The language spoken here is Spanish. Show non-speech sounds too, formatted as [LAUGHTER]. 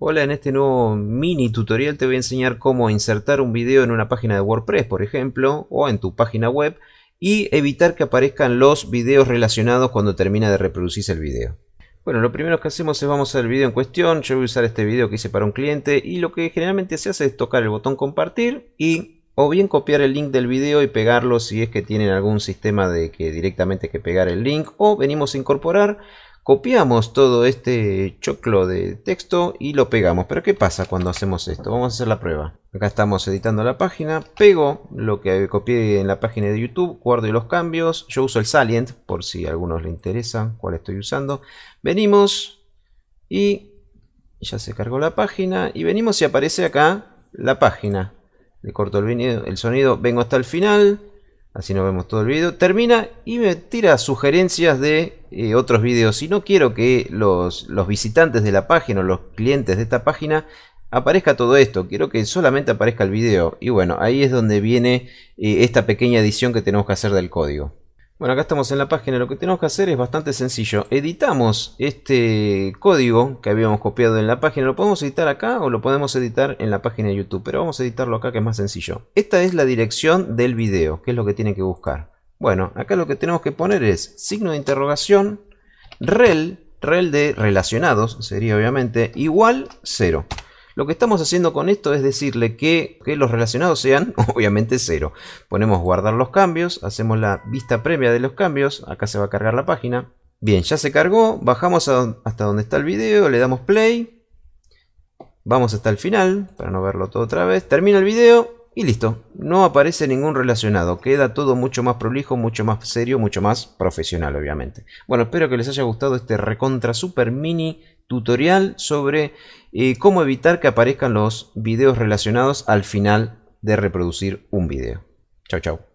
Hola, en este nuevo mini tutorial te voy a enseñar cómo insertar un video en una página de WordPress, por ejemplo, o en tu página web, y evitar que aparezcan los videos relacionados cuando termina de reproducirse el video. Bueno, lo primero que hacemos es vamos al video en cuestión, yo voy a usar este video que hice para un cliente, y lo que generalmente se hace es tocar el botón compartir y o bien copiar el link del video y pegarlo si es que tienen algún sistema de que directamente hay que pegar el link, o venimos a incorporar copiamos todo este choclo de texto y lo pegamos. Pero ¿qué pasa cuando hacemos esto? Vamos a hacer la prueba. Acá estamos editando la página, pego lo que copié en la página de YouTube, guardo los cambios. Yo uso el Salient, por si a algunos les interesa cuál estoy usando. Venimos y ya se cargó la página y venimos y aparece acá la página. Le corto el, el sonido, vengo hasta el final Así nos vemos todo el video. Termina y me tira sugerencias de eh, otros videos. Y no quiero que los, visitantes de la página o los clientes de esta página aparezca todo esto. Quiero que solamente aparezca el video. Y bueno, ahí es donde viene eh, esta pequeña edición que tenemos que hacer del código. Bueno, acá estamos en la página. Lo que tenemos que hacer es bastante sencillo. Editamos este código que habíamos copiado en la página. Lo podemos editar acá o lo podemos editar en la página de YouTube. Pero vamos a editarlo acá que es más sencillo. Esta es la dirección del video, que es lo que tiene que buscar. Bueno, acá lo que tenemos que poner es signo de interrogación, rel, rel de relacionados, sería obviamente, igual 0. Lo que estamos haciendo con esto es decirle que, los relacionados sean, [LAUGHS] obviamente, cero. Ponemos guardar los cambios, hacemos la vista previa de los cambios, acá se va a cargar la página. Bien, ya se cargó, bajamos hasta donde está el video, le damos play. Vamos hasta el final, para no verlo todo otra vez. Termina el video, y listo, no aparece ningún relacionado, queda todo mucho más prolijo, mucho más serio, mucho más profesional obviamente. Bueno, espero que les haya gustado este recontra super mini tutorial sobre eh, cómo evitar que aparezcan los videos relacionados al final de reproducir un video. Chao, chao.